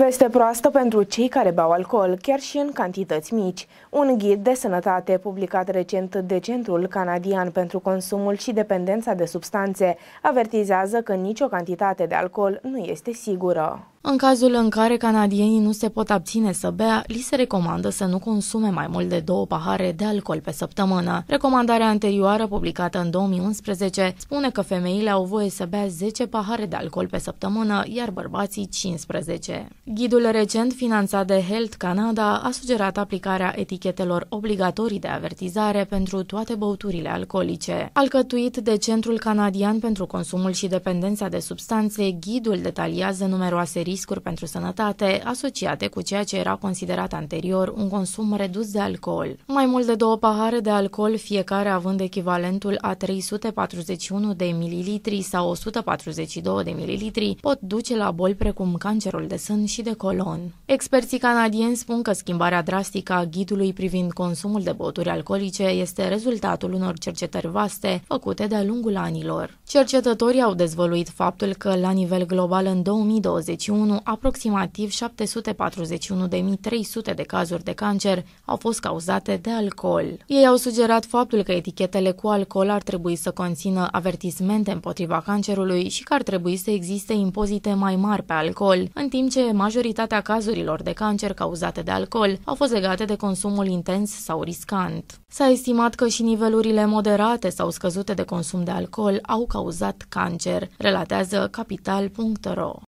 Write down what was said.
Veste proastă pentru cei care beau alcool, chiar și în cantități mici. Un ghid de sănătate publicat recent de Centrul Canadian pentru Consumul și Dependența de Substanțe avertizează că nicio cantitate de alcool nu este sigură. În cazul în care canadienii nu se pot abține să bea, li se recomandă să nu consume mai mult de două pahare de alcool pe săptămână. Recomandarea anterioară, publicată în 2011, spune că femeile au voie să bea 10 pahare de alcool pe săptămână, iar bărbații 15. Ghidul recent finanțat de Health Canada a sugerat aplicarea etichetelor obligatorii de avertizare pentru toate băuturile alcoolice. Alcătuit de Centrul Canadian pentru Consumul și Dependența de Substanțe, ghidul detaliază numeroase riscuri riscuri pentru sănătate asociate cu ceea ce era considerat anterior un consum redus de alcool. Mai mult de două pahare de alcool, fiecare având echivalentul a 341 de mililitri sau 142 de mililitri, pot duce la boli precum cancerul de sân și de colon. Experții canadieni spun că schimbarea drastică a ghidului privind consumul de băuturi alcoolice este rezultatul unor cercetări vaste făcute de-a lungul anilor. Cercetătorii au dezvăluit faptul că la nivel global în 2021 2021, aproximativ 741.300 de cazuri de cancer au fost cauzate de alcool. Ei au sugerat faptul că etichetele cu alcool ar trebui să conțină avertismente împotriva cancerului și că ar trebui să existe impozite mai mari pe alcool, în timp ce majoritatea cazurilor de cancer cauzate de alcool au fost legate de consumul intens sau riscant. S-a estimat că și nivelurile moderate sau scăzute de consum de alcool au cauzat cancer, relatează capital.ro.